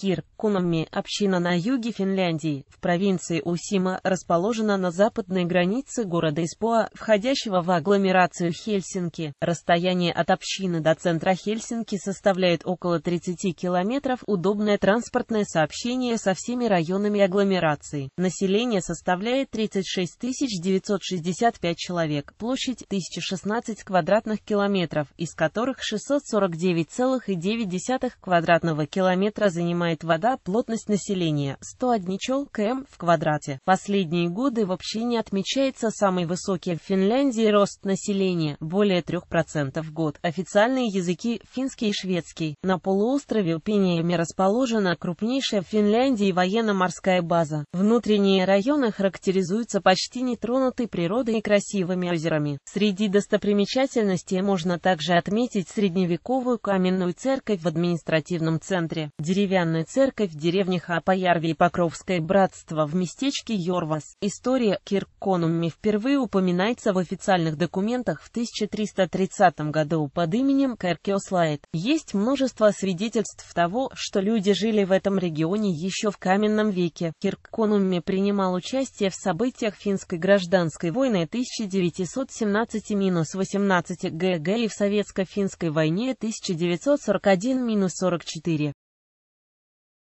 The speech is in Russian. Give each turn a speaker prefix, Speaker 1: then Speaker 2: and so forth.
Speaker 1: Кир, Кунамми, община на юге Финляндии, в провинции Усима, расположена на западной границе города Испоа, входящего в агломерацию Хельсинки. Расстояние от общины до центра Хельсинки составляет около 30 километров, удобное транспортное сообщение со всеми районами агломерации. Население составляет 36 965 человек, площадь 1016 квадратных километров, из которых 649,9 квадратного километра занимает принимает вода, плотность населения 101 чел км в квадрате. Последние годы вообще не отмечается самый высокий в Финляндии рост населения, более 3% в год. Официальные языки финский и шведский. На полуострове Упиниями расположена крупнейшая в Финляндии военно-морская база. Внутренние районы характеризуются почти нетронутой природой и красивыми озерами. Среди достопримечательностей можно также отметить средневековую каменную церковь в административном центре, деревянную православную церковь в деревнях Апоярви и Покровское братство в местечке Йорвас. История Кирконумми впервые упоминается в официальных документах в 1330 году под именем Керкиослайт. Есть множество свидетельств того, что люди жили в этом регионе еще в каменном веке. Кирконумми принимал участие в событиях финской гражданской войны 1917-18 ГГ и в Советско-финской войне 1941-44.